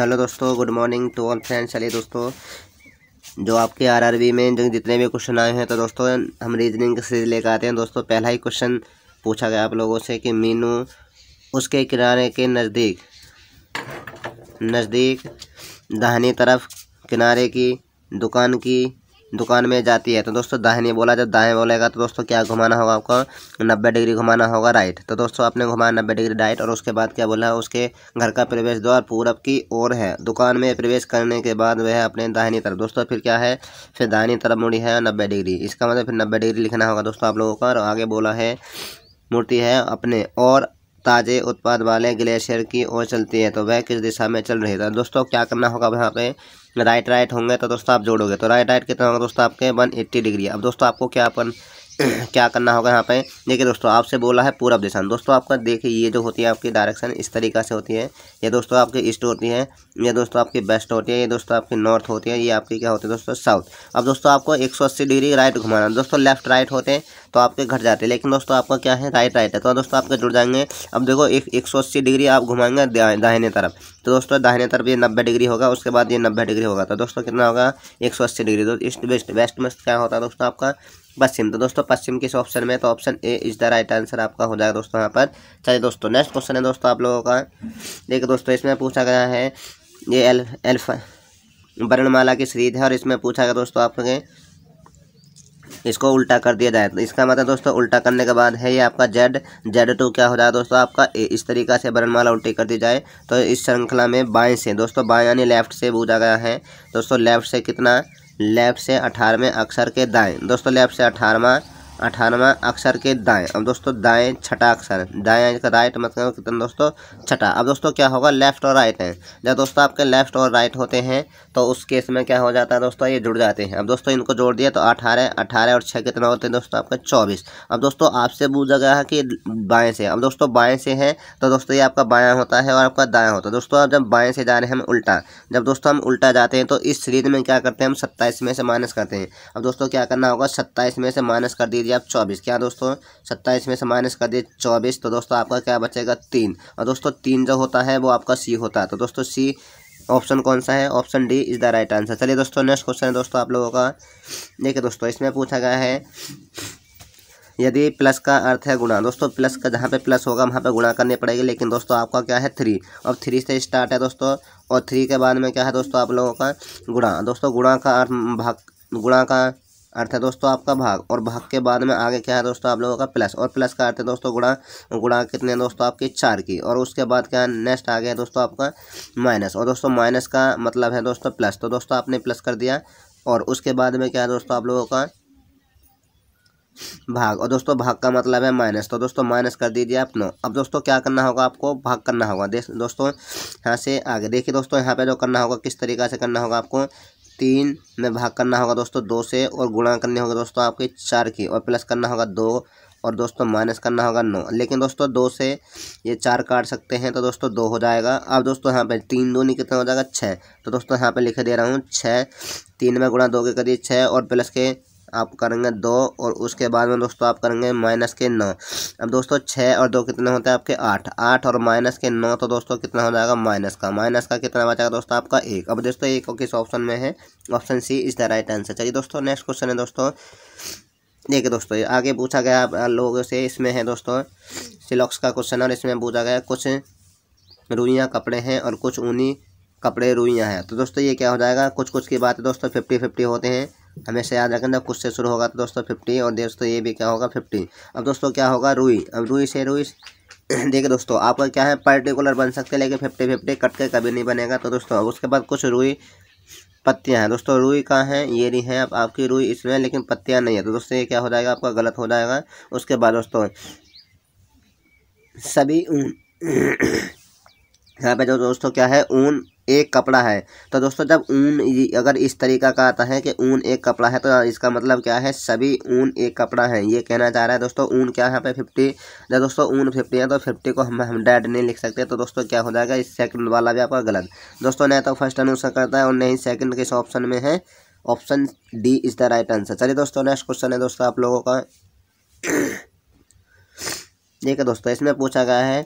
hello दोस्तों good morning to all friends चलिए दोस्तों जो आपके आरआरबी में जो जितने भी क्वेश्चन आए हैं तो दोस्तों हम रीजनिंग का सीरीज लेकर आते हैं दोस्तों पहला ही क्वेश्चन पूछा गया आप लोगों से कि मीनू उसके किनारे के नज़दीक नज़दीक दाहिनी तरफ किनारे की दुकान की दुकान में जाती है तो दोस्तों दाहिनी बोला जब दाहिनी बोलेगा तो दोस्तों क्या घुमाना होगा आपको नब्बे डिग्री घुमाना होगा राइट तो दोस्तों आपने घुमाया नब्बे डिग्री राइट और उसके बाद क्या बोला उसके घर का प्रवेश द्वार पूरब की ओर है दुकान में प्रवेश करने के बाद वह अपने दाहिनी तरफ दोस्तों फिर क्या है फिर दाहिनी तरफ मुड़ी है नब्बे डिग्री इसका मतलब फिर नब्बे डिग्री लिखना होगा दोस्तों आप लोगों का और आगे बोला है मूर्ति है अपने और ताज़े उत्पाद वाले ग्लेशियर की ओर चलती है तो वह किस दिशा में चल रही है तो दोस्तों क्या करना होगा यहाँ पे राइट राइट होंगे तो दोस्तों आप जोड़ोगे तो राइट राइट कितना होगा दोस्तों आपके वन एट्टी डिग्री अब दोस्तों आपको क्या अपन क्या करना होगा यहाँ पे देखिए दोस्तों आपसे बोला है पूरब दिशा दोस्तों आपका देखिए ये जो होती है आपकी डायरेक्शन इस तरीका से होती है ये दोस्तों आपकी ईस्ट होती है ये दोस्तों आपकी वेस्ट होती है ये दोस्तों आपकी नॉर्थ होती है ये आपकी क्या होती है दोस्तों साउथ अब दोस्तों आपको एक डिग्री राइट घुमाना दोस्तों लेफ्ट राइट होते हैं तो आपके घट जाते हैं लेकिन दोस्तों आपका क्या है राइट राइट है तो दोस्तों आपके जुड़ जाएंगे अब देखो एक एक सौ अस्सी डिग्री आप घुमाएंगे दाहिने तरफ तो दोस्तों दाहिने तरफ ये नब्बे डिग्री होगा उसके बाद ये नब्बे डिग्री होगा तो दोस्तों कितना होगा एक सौ अस्सी डिग्री तो ईस्ट वेस्ट वेस्ट में क्या होता है दोस्तों आपका पश्चिम तो दोस्तों पश्चिम किस ऑप्शन में तो option A is the right answer आपका हो जाएगा दोस्तों यहाँ पर चलिए दोस्तों नेक्स्ट क्वेश्चन है दोस्तों आप लोगों का देखिए दोस्तों इसमें पूछा गया है ये एल एल्फ वर्णमाला की सीरीज है और इसमें पूछा गया दोस्तों आपके इसको उल्टा कर दिया जाए तो इसका मतलब दोस्तों उल्टा करने के बाद है ये आपका जेड जेड टू क्या हो जाए दोस्तों आपका इस तरीका से वर्णमाला उल्टी कर दी जाए तो इस श्रृंखला में बाएं से दोस्तों बाएं यानी लेफ्ट से पूछा गया है दोस्तों लेफ्ट से कितना लेफ्ट से अठारहवें अक्षर के दाएं दोस्तों लेफ्ट से अठारहवा अठानवा अक्षर के दाएं अब दोस्तों दाएं छठा अक्षर दाएं का राइट तो मतलब कितना दोस्तों छठा अब दोस्तों क्या होगा लेफ्ट और राइट है जब दोस्तों आपके लेफ्ट और राइट होते हैं तो उस केस में क्या हो जाता है दोस्तों ये जुड़ जाते हैं अब दोस्तों इनको जोड़ दिया तो अठारह अठारह और छः कितना होते हैं दोस्तों आपके चौबीस अब दोस्तों आपसे पूछा गया है कि बाएँ से अब दोस्तों बाएँ से हैं तो दोस्तों ये आपका बाया होता है और आपका दाया होता है दोस्तों अब जब बाएँ से जा रहे हैं हम उल्टा जब दोस्तों हम उल्टा जाते हैं तो इस सीरीज में क्या करते हैं हम सत्ताईस में से माइनस करते हैं अब दोस्तों क्या करना होगा सत्ताईस में से माइनस कर दीजिए दिया चौबीस क्या दोस्तों सत्ताईस में से माइनस कर दिए चौबीस तो दोस्तों आपका क्या बचेगा तीन और दोस्तों तीन जो होता है वो आपका सी होता है तो दोस्तों सी ऑप्शन कौन सा है option D is the right answer चलिए दोस्तों नेक्स्ट क्वेश्चन है दोस्तों आप लोगों का देखिए दोस्तों इसमें पूछा गया है यदि प्लस का अर्थ है गुणा दोस्तों प्लस का जहाँ पे प्लस होगा वहाँ पे गुणा करने पड़ेगी लेकिन दोस्तों आपका क्या है थ्री अब थ्री से स्टार्ट है दोस्तों और थ्री के बाद में क्या है दोस्तों आप लोगों का गुणा दोस्तों गुणा का अर्थ भाग गुणा का अर्थ है दोस्तों आपका भाग और भाग के बाद में आगे क्या है दोस्तों आप लोगों का प्लस और प्लस का अर्थ है दोस्तों गुणा गुणा कितने दोस्तों आपकी चार की और उसके बाद क्या है नेक्स्ट आ गया दोस्तों आपका माइनस और दोस्तों माइनस का मतलब है दोस्तों प्लस तो दोस्तों आपने प्लस कर दिया और उसके बाद में क्या है दोस्तों आप लोगों का भाग और दोस्तों भाग का मतलब है माइनस तो दोस्तों माइनस कर दीजिए आप नो अब दोस्तों क्या करना होगा आपको भाग करना होगा दोस्तों यहाँ से आगे देखिए दोस्तों यहाँ पे जो करना होगा किस तरीका से करना होगा आपको तीन में भाग करना होगा दोस्तों दो से और गुणा करने होगा दोस्तों आपके चार की और प्लस करना होगा दो और दोस्तों माइनस करना होगा नौ लेकिन दोस्तों दो से ये चार काट सकते हैं तो दोस्तों दो हो जाएगा अब दोस्तों यहाँ पे तीन दो नहीं कितना हो जाएगा छः तो दोस्तों यहाँ पे लिख दे रहा हूँ छः तीन में गुणा दो के करिए छः और प्लस के आप करेंगे दो और उसके बाद में दोस्तों आप करेंगे माइनस के नौ अब दोस्तों छः और दो कितने होते हैं आपके आठ आठ और माइनस के नौ तो दोस्तों कितना हो जाएगा माइनस का माइनस का कितना बचेगा दोस्तों आपका एक अब दोस्तों एक किस ऑप्शन में है option C is the right answer चलिए दोस्तों नेक्स्ट क्वेश्चन है दोस्तों देखिए दोस्तों आगे पूछा गया आप लोगों से इसमें है दोस्तों सिलॉक्स का क्वेश्चन और इसमें पूछा गया कुछ रुइयाँ कपड़े हैं और कुछ ऊनी कपड़े रुइयाँ हैं तो दोस्तों ये क्या हो जाएगा कुछ कुछ की बात है दोस्तों फिफ्टी फिफ्टी होते हैं हमेशा याद जब कुछ से शुरू होगा तो दोस्तों फिफ्टी और दोस्तों ये भी क्या होगा फिफ्टी अब दोस्तों क्या होगा रुई अब रुई से रुई देखिए दोस्तों आपका क्या है पर्टिकुलर बन सकते हैं लेकिन फिफ्टी फिफ्टी कट के कभी नहीं बनेगा तो दोस्तों अब उसके बाद कुछ रुई पत्तियां हैं दोस्तों रुई का है ये नहीं है अब आपकी रुई इसमें लेकिन पत्तियां नहीं है तो दोस्तों ये क्या हो जाएगा आपका गलत हो जाएगा उसके बाद दोस्तों सभी ऊन यहाँ पे जो दोस्तों क्या है ऊन एक कपड़ा है तो दोस्तों जब ऊन अगर इस तरीका का आता है कि ऊन एक कपड़ा है तो इसका मतलब क्या है सभी ऊन एक कपड़ा है ये कहना चाह रहा है दोस्तों ऊन क्या है यहाँ पे फिफ्टी जब दोस्तों ऊन फिफ्टी है तो फिफ्टी को हम हम डैड नहीं लिख सकते तो दोस्तों क्या हो जाएगा इस सेकंड वाला भी आपका गलत दोस्तों नहीं तो फर्स्ट आंसर करता है और नहीं सेकंड किस ऑप्शन में है option D is the right answer चलिए दोस्तों नेक्स्ट क्वेश्चन है दोस्तों आप लोगों का देखिए दोस्तों इसमें पूछा गया है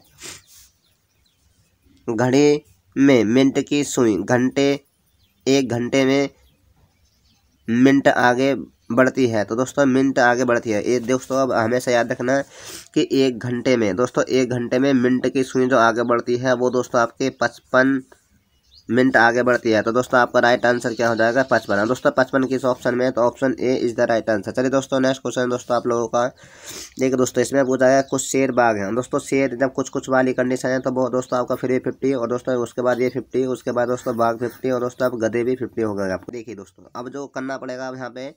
घड़ी में मिनट की सुई घंटे एक घंटे में मिनट आगे बढ़ती है तो दोस्तों मिनट आगे बढ़ती है ये दोस्तों अब हमेशा याद रखना कि एक घंटे में दोस्तों एक घंटे में मिनट की सुई जो आगे बढ़ती है वो दोस्तों आपके पचपन मिनट आगे बढ़ती है तो दोस्तों आपका राइट आंसर क्या हो जाएगा पचपन दोस्तों पचपन किस ऑप्शन में है तो option A is the right answer चलिए दोस्तों नेक्स्ट क्वेश्चन दोस्तों आप लोगों का देखिए दोस्तों इसमें पूछा गया कुछ शेर बाग हैं दोस्तों शेर जब कुछ कुछ वाली कंडीशन है तो वो दोस्तों आपका फिर फिफ्टी और दोस्तों उसके बाद ये फिफ्टी उसके बाद दोस्तों बाघ फिफ्टी और दोस्तों आप गधे भी फिफ्टी हो गए आपको देखिए दोस्तों अब जो करना पड़ेगा अब यहाँ पे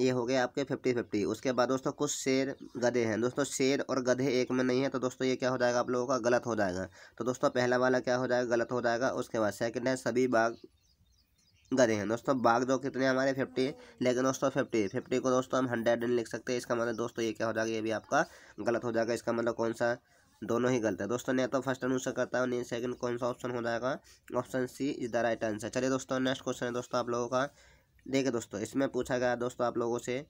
ये हो गए आपके फिफ्टी फिफ्टी उसके बाद दोस्तों कुछ शेर गधे हैं दोस्तों शेर और गधे एक में नहीं है तो दोस्तों ये क्या हो जाएगा आप लोगों का गलत हो जाएगा तो दोस्तों पहला वाला क्या हो जाएगा गलत हो जाएगा उसके बाद सेकंड है सभी बाघ गधे हैं दोस्तों बाघ जो कितने हमारे फिफ्टी लेकिन दोस्तों फिफ्टी फिफ्टी को दोस्तों हम हंड्रेड लिख सकते हैं इसका मतलब दोस्तों ये क्या हो जाएगा ये भी आपका गलत हो जाएगा इसका मतलब कौन सा दोनों ही गलत है दोस्तों ने तो फर्स्ट आंसर करता है नहीं सेकंड कौन सा ऑप्शन हो जाएगा option C is the right answer चलिए दोस्तों नेक्स्ट क्वेश्चन है दोस्तों आप लोगों का देखे दोस्तों इसमें पूछा गया दोस्तों आप लोगों से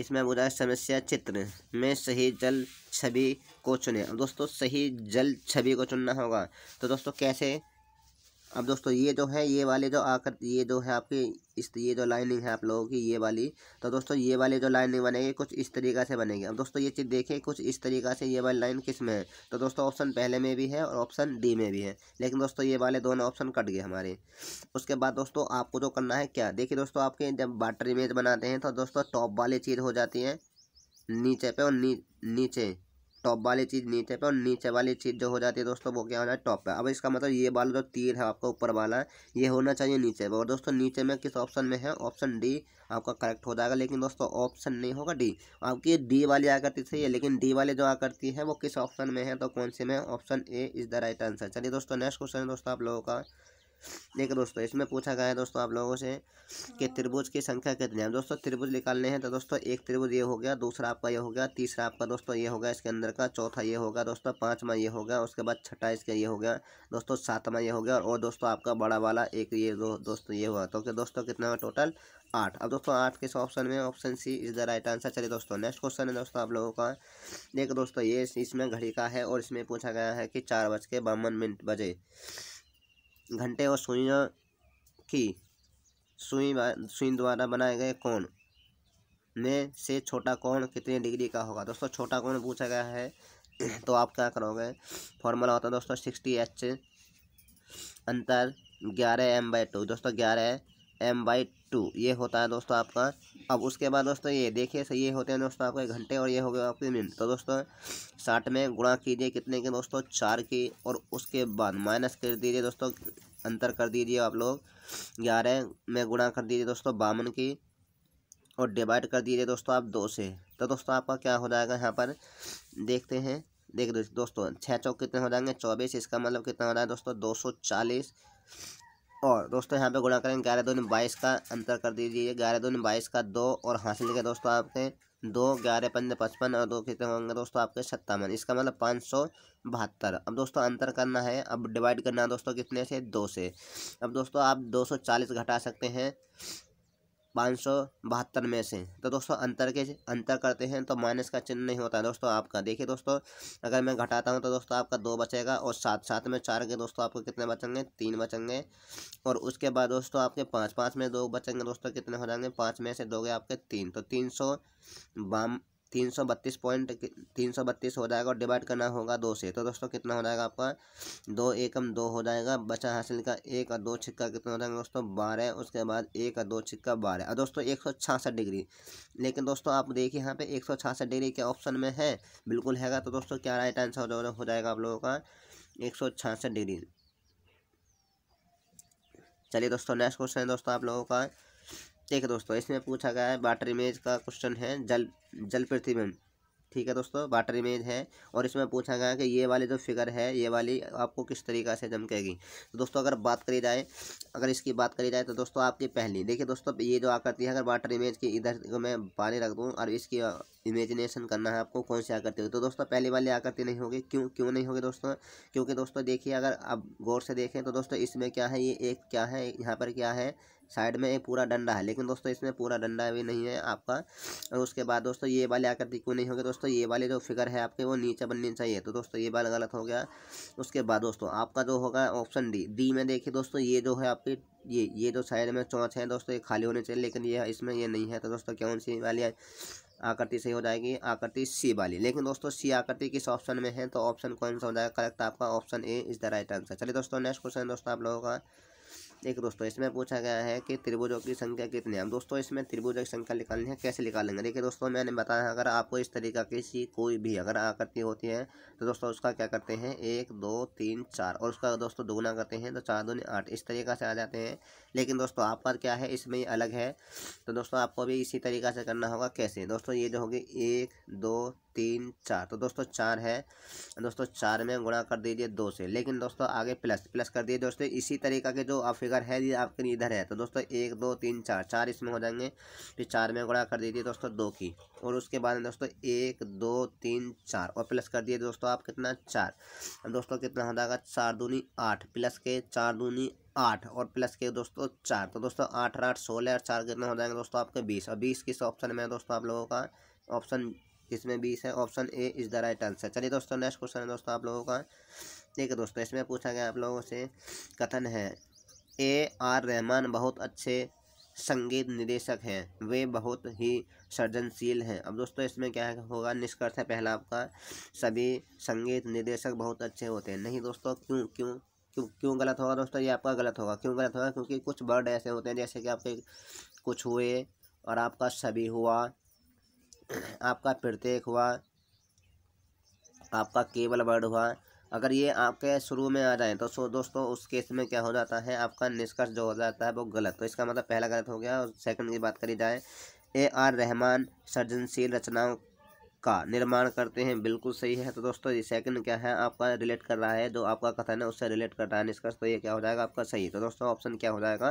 इसमें पूछा समस्या चित्र में सही जल छवि को चुने दोस्तों सही जल छवि को चुनना होगा तो दोस्तों कैसे अब दोस्तों ये जो है ये वाले जो आकर ये जो है आपकी इस ये जो लाइनिंग है आप लोगों की ये वाली तो दोस्तों ये वाली जो लाइनिंग बनेगी कुछ इस तरीका से बनेगी अब दोस्तों ये चीज़ देखें कुछ इस तरीका से ये वाली लाइन किस में है तो दोस्तों ऑप्शन पहले में भी है और ऑप्शन डी में भी है लेकिन दोस्तों ये वाले दोनों ऑप्शन कट गए हमारे उसके बाद दोस्तों आपको जो करना है क्या देखिए दोस्तों आपके जब बाटर इमेज बनाते हैं तो दोस्तों टॉप वाली चीज़ हो जाती है नीचे पे और नीचे टॉप वाली चीज़ नीचे पे और नीचे वाली चीज़ जो हो जाती है दोस्तों वो क्या होना है टॉप पे अब इसका मतलब ये वाला जो तीर है आपका ऊपर वाला ये होना चाहिए नीचे पे और दोस्तों नीचे में किस ऑप्शन में है ऑप्शन डी आपका करेक्ट हो जाएगा लेकिन दोस्तों ऑप्शन नहीं होगा डी आपकी डी वाली आकृति सही है लेकिन डी वाली जो आकृति है वो किस ऑप्शन में है तो कौन से में option A is the right answer चलिए दोस्तों नेक्स्ट क्वेश्चन है दोस्तों आप लोगों का देखो दोस्तों इसमें पूछा गया है दोस्तों आप लोगों से कि त्रिभुज की संख्या कितनी है दोस्तों त्रिभुज निकालने हैं तो दोस्तों एक त्रिभुज ये हो गया दूसरा आपका ये हो गया तीसरा आपका दोस्तों ये होगा इसके अंदर का चौथा ये होगा दोस्तों पाँचवा ये होगा उसके बाद छठा इसका ये हो गया दोस्तों सातवा ये हो गया और दोस्तों आपका बड़ा वाला एक ये दोस्तों ये हुआ तो दोस्तों कितना है टोटल आठ अब दोस्तों आठ के ऑप्शन में option C is the right answer चलिए दोस्तों नेक्स्ट क्वेश्चन है दोस्तों आप लोगों का देखो दोस्तों ये इसमें घड़ी का है और इसमें पूछा गया है कि चार बज के बावन मिनट बजे घंटे और सुइयों की सुई सुई द्वारा बनाए गए कोण में से छोटा कोण कितने डिग्री का होगा दोस्तों छोटा कोण पूछा गया है तो आप क्या करोगे फॉर्मूला होता है दोस्तों सिक्सटी एच अंतर ग्यारह एम बाई टू दोस्तों ग्यारह एम बाई टू ये होता है दोस्तों आपका अब उसके बाद दोस्तों ये देखिए सही ये होते हैं दोस्तों आपके घंटे और ये हो गए आपके मिनट तो दोस्तों साठ में गुणा कीजिए कितने के दोस्तों चार की और उसके बाद माइनस कर दीजिए दोस्तों अंतर कर दीजिए आप लोग ग्यारह में गुणा कर दीजिए दोस्तों बावन की और डिवाइड कर दीजिए दोस्तों आप दो से तो दोस्तों आपका क्या हो जाएगा यहाँ पर देखते हैं देख दोस्तों छः चौक कितने हो जाएंगे चौबीस इसका मतलब कितना हो जाएगा दोस्तों दो सौ चालीस और दोस्तों यहाँ पे गुणा करें ग्यारह दो बाईस का अंतर कर दीजिए ग्यारह दो बाईस का दो और हासिल के दोस्तों आपके दो ग्यारह पंद्रह पचपन और दो कितने होंगे दोस्तों आपके सत्तावन इसका मतलब पाँच सौ बहत्तर अब दोस्तों अंतर करना है अब डिवाइड करना है दोस्तों कितने से दो से अब दोस्तों आप दो सौ चालीस घटा सकते हैं पाँच सौ बहत्तर में से तो दोस्तों अंतर के अंतर करते हैं तो माइनस का चिन्ह नहीं होता है दोस्तों आपका देखिए दोस्तों अगर मैं घटाता हूँ तो दोस्तों आपका दो बचेगा और साथ साथ में चार के दोस्तों आपको कितने बचेंगे तीन बचेंगे और उसके बाद दोस्तों आपके पाँच पाँच में दो बचेंगे दोस्तों कितने हो जाएंगे पाँच में से दो गए आपके तीन तो तीन सौ बाम तीन सौ बत्तीस पॉइंट तीन सौ बत्तीस हो जाएगा और डिवाइड करना होगा दो से तो दोस्तों कितना हो जाएगा आपका दो एकम दो हो जाएगा बचा हासिल का एक और दो छिक्का कितना हो जाएगा दोस्तों बारह उसके बाद एक और दो छिक्का बारह और दोस्तों एक सौ छियासठ डिग्री लेकिन दोस्तों आप देखिए यहाँ पे एक सौ छियासठ डिग्री के ऑप्शन में है बिल्कुल हैगा तो दोस्तों क्या राइट आंसर हो जाएगा आप लोगों का एक सौ छियासठ डिग्री चलिए दोस्तों नेक्स्ट क्वेश्चन है दोस्तों आप लोगों का देखिए दोस्तों इसमें पूछा गया है वाटर इमेज का क्वेश्चन है जल जल प्रतिबिंब ठीक है दोस्तों वाटर इमेज है और इसमें पूछा गया है कि ये वाली जो फिगर है ये वाली आपको किस तरीका से जमकेगी तो दोस्तों अगर बात करी जाए अगर इसकी बात करी जाए तो दोस्तों आपकी पहली देखिए दोस्तों ये जो आकृति है अगर वाटर इमेज की इधर मैं पानी रख दूँ और इसकी इमेजिनेशन करना है आपको कौन सी आकृति होगी तो दोस्तों पहली वाली आकृति नहीं होगी क्यों क्यों नहीं होगी दोस्तों क्योंकि दोस्तों देखिए अगर आप गौर से देखें तो दोस्तों इसमें क्या है ये एक क्या है यहाँ पर क्या है साइड में एक पूरा डंडा है लेकिन दोस्तों इसमें पूरा डंडा भी नहीं है आपका और उसके बाद दोस्तों ये वाले आकृति क्यों नहीं होगी दोस्तों ये वाले जो फिगर है आपके वो नीचे बननी चाहिए तो दोस्तों ये वाला गलत हो गया उसके बाद दोस्तों आपका जो होगा ऑप्शन डी डी में देखिए दोस्तों ये जो है आपकी ये ये जो साइड में चौंच है दोस्तों ये खाली होने चाहिए लेकिन ये इसमें ये नहीं है तो दोस्तों कौन सी वाली आकृति सही हो जाएगी आकृति सी वाली लेकिन दोस्तों सी आकृति किस ऑप्शन में है तो ऑप्शन कौन सा हो जाएगा करेक्ट आपका option A is the right answer चलिए दोस्तों नेक्स्ट क्वेश्चन दोस्तों आप लोगों का एक दोस्तों इसमें पूछा गया है कि त्रिभुजों की संख्या कितनी है दोस्तों इसमें त्रिभुजों की संख्या निकालनी है कैसे निकालेंगे देखिए दोस्तों मैंने बताया अगर आपको इस तरीका किसी कोई भी अगर आकृति होती है तो दोस्तों उसका क्या करते हैं एक दो तीन चार और उसका दोस्तों दोगुना करते हैं तो चार दो आठ इस तरीका से आ जाते हैं लेकिन दोस्तों आपका क्या है इसमें अलग है तो दोस्तों आपको भी इसी तरीका से करना होगा कैसे दोस्तों ये जो होगी एक दो तीन चार तो दोस्तों चार है दोस्तों चार में गुणा कर दीजिए दो से लेकिन दोस्तों आगे प्लस प्लस कर दिए दोस्तों इसी तरीका के जो फिगर है ये आपके इधर है तो दोस्तों एक दो तीन चार चार इसमें हो जाएंगे फिर चार में गुणा कर दीजिए दोस्तों दो की और उसके बाद दोस्तों एक दो तीन चार और प्लस कर दिए दोस्तों आप कितना चार दोस्तों कितना हो जाएगा चार दूनी आठ प्लस के चार दूनी आठ और प्लस के दोस्तों चार तो दोस्तों आठ आठ सोलह और चार कितना हो जाएंगे दोस्तों आपके बीस और बीस किस ऑप्शन में है दोस्तों आप लोगों का ऑप्शन इसमें बीस है option A is the right answer चलिए दोस्तों नेक्स्ट क्वेश्चन है दोस्तों आप लोगों का देखिए दोस्तों इसमें पूछा गया आप लोगों से कथन है ए आर रहमान बहुत अच्छे संगीत निदेशक हैं वे बहुत ही सृजनशील हैं अब दोस्तों इसमें क्या होगा निष्कर्ष है पहला आपका सभी संगीत निदेशक बहुत अच्छे होते हैं नहीं दोस्तों क्यों क्यों क्यों क्यों गलत होगा दोस्तों ये आपका गलत होगा क्यों गलत होगा क्योंकि कुछ वर्ड ऐसे होते हैं जैसे कि आपके कुछ हुए और आपका सभी हुआ आपका प्रत्येक हुआ आपका केवल वर्ड हुआ अगर ये आपके शुरू में आ जाए तो सो दोस्तों उस केस में क्या हो जाता है आपका निष्कर्ष जो हो जाता है वो गलत तो इसका मतलब पहला गलत हो गया और सेकंड की बात करी जाए ए आर रहमान सर्जनशील रचनाओं का निर्माण करते हैं बिल्कुल सही है तो दोस्तों ये सेकंड क्या है आपका रिलेट कर रहा है जो आपका कथन है उससे रिलेट कर रहा है निष्कर्ष तो ये क्या हो जाएगा आपका सही तो दोस्तों ऑप्शन क्या हो जाएगा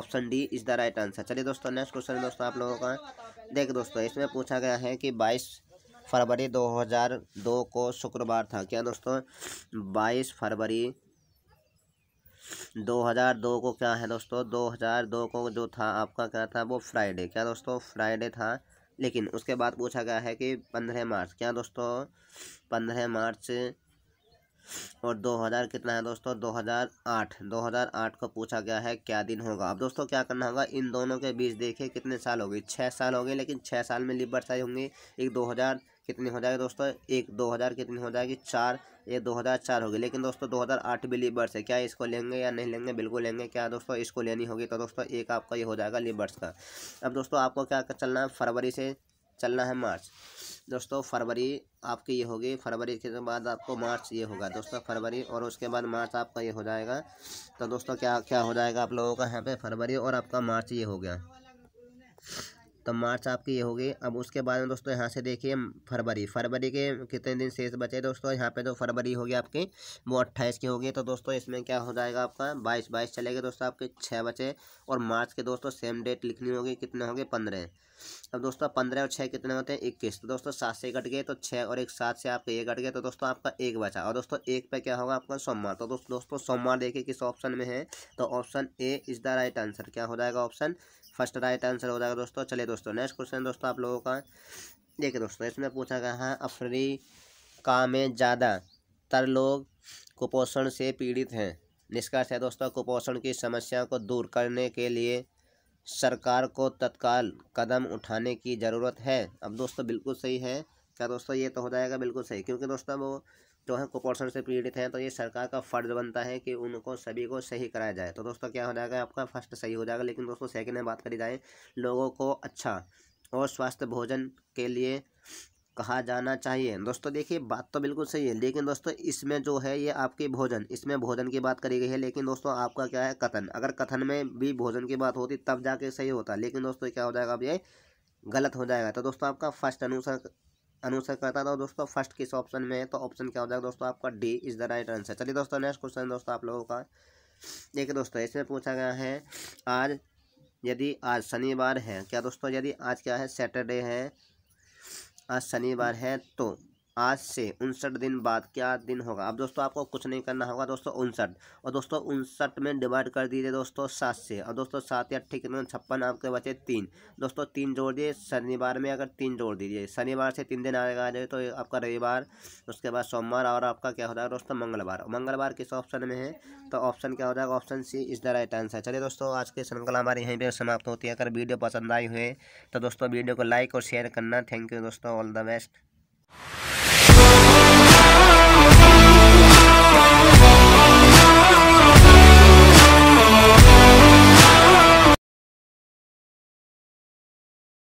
option D is the right answer चलिए दोस्तों नेक्स्ट क्वेश्चन दोस्तों आप लोगों का देख दोस्तों इसमें पूछा गया है कि बाईस फरवरी दो को शुक्रवार था क्या दोस्तों बाईस फरवरी 2002 को क्या है दोस्तों 2002 को जो था आपका क्या था वो फ्राइडे क्या दोस्तों फ्राइडे था लेकिन उसके बाद पूछा गया है कि पंद्रह मार्च क्या दोस्तों पंद्रह मार्च और 2000 कितना है दोस्तों 2008 2008 को पूछा गया है क्या दिन होगा अब दोस्तों क्या करना होगा इन दोनों के बीच देखिए कितने साल हो गए छः साल हो गए लेकिन छः साल में लिबर बरसाई होंगी एक हजार कितनी हो जाएगी दोस्तों एक दो हज़ार कितनी हो जाएगी चार ये दो हज़ार चार होगी लेकिन दोस्तों दो हज़ार आठ भी लीबर्स है क्या इसको लेंगे या नहीं लेंगे बिल्कुल लेंगे क्या दोस्तों इसको लेनी होगी तो दोस्तों एक आपका ये हो जाएगा लीबर्स का अब दोस्तों आपको क्या चलना है फरवरी से चलना है मार्च दोस्तों फरवरी आपकी ये होगी फरवरी के बाद आपको मार्च ये होगा दोस्तों फरवरी और उसके बाद मार्च आपका ये हो जाएगा तो दोस्तों क्या क्या हो जाएगा आप लोगों का यहाँ पे फरवरी और आपका मार्च ये हो गया तो मार्च आपके ये हो गई अब उसके बाद में दोस्तों यहाँ से देखिए फरवरी फरवरी के कितने दिन शेष बचे दोस्तों यहाँ पे तो फरवरी होगी आपकी वो अट्ठाईस की होगी तो दोस्तों इसमें क्या हो जाएगा आपका बाईस बाईस चलेगा दोस्तों आपके छः बचे और मार्च के दोस्तों सेम डेट लिखनी होगी कितने होंगे पंद्रह अब दोस्तों पंद्रह और छः कितने होते हैं इक्कीस तो दोस्तों सात से कट गए तो छः और एक सात से आपके ये कट गए तो दोस्तों आपका एक बचा और दोस्तों एक पे क्या होगा आपका सोमवार तो दोस्तों दोस्तों सोमवार देखिए किस ऑप्शन में है तो option A is the right answer क्या हो जाएगा ऑप्शन फर्स्ट राइट आंसर हो जाएगा दोस्तों चलिए दोस्तों नेक्स्ट क्वेश्चन दोस्तों आप लोगों का देखिए दोस्तों इसमें पूछा गया है अफ्रीका में तर लोग कुपोषण से पीड़ित हैं निष्कर्ष है दोस्तों कुपोषण की समस्या को दूर करने के लिए सरकार को तत्काल कदम उठाने की ज़रूरत है अब दोस्तों बिल्कुल सही है क्या दोस्तों ये तो हो जाएगा बिल्कुल सही क्योंकि दोस्तों वो जो है कुपोषण से पीड़ित हैं तो ये सरकार का फ़र्ज बनता है कि उनको सभी को सही कराया जाए तो दोस्तों क्या हो जाएगा आपका फर्स्ट सही हो जाएगा लेकिन दोस्तों सेकंड में बात करी जाए लोगों को अच्छा और स्वास्थ्य भोजन के लिए कहा जाना चाहिए दोस्तों देखिए बात तो बिल्कुल सही है लेकिन दोस्तों इसमें जो है ये आपके भोजन इसमें भोजन की बात करी गई है लेकिन दोस्तों आपका क्या है कथन अगर कथन में भी भोजन की बात होती तब जाके सही होता लेकिन दोस्तों क्या हो जाएगा अब ये गलत हो जाएगा तो दोस्तों आपका फर्स्ट अनुसार अनुसर करता था दोस्तों फर्स्ट किस ऑप्शन में है तो ऑप्शन क्या हो जाएगा दोस्तों आपका D is the right answer चलिए दोस्तों नेक्स्ट क्वेश्चन दोस्तों आप लोगों का देखिए दोस्तों इसमें पूछा गया है आज यदि आज शनिवार है क्या दोस्तों यदि आज क्या है सैटरडे है आज शनिवार है तो आज से उनसठ दिन बाद क्या दिन होगा अब दोस्तों आपको कुछ नहीं करना होगा दोस्तों उनसठ और दोस्तों उनसठ में डिवाइड कर दीजिए दोस्तों सात से और दोस्तों सात या ठीक कितने छप्पन आपके बचे तीन दोस्तों तीन जोड़ दिए शनिवार में अगर तीन जोड़ दीजिए शनिवार से तीन दिन आएगा जाए तो आपका रविवार उसके बाद सोमवार और आपका क्या हो जाएगा दोस्तों मंगलवार मंगलवार किस ऑप्शन में है तो ऑप्शन क्या हो जाएगा option C is the right answer चलिए दोस्तों आज की श्रृंखला हमारे यहीं पर समाप्त होती है अगर वीडियो पसंद आई हुए तो दोस्तों वीडियो को लाइक और शेयर करना थैंक यू दोस्तों ऑल द बेस्ट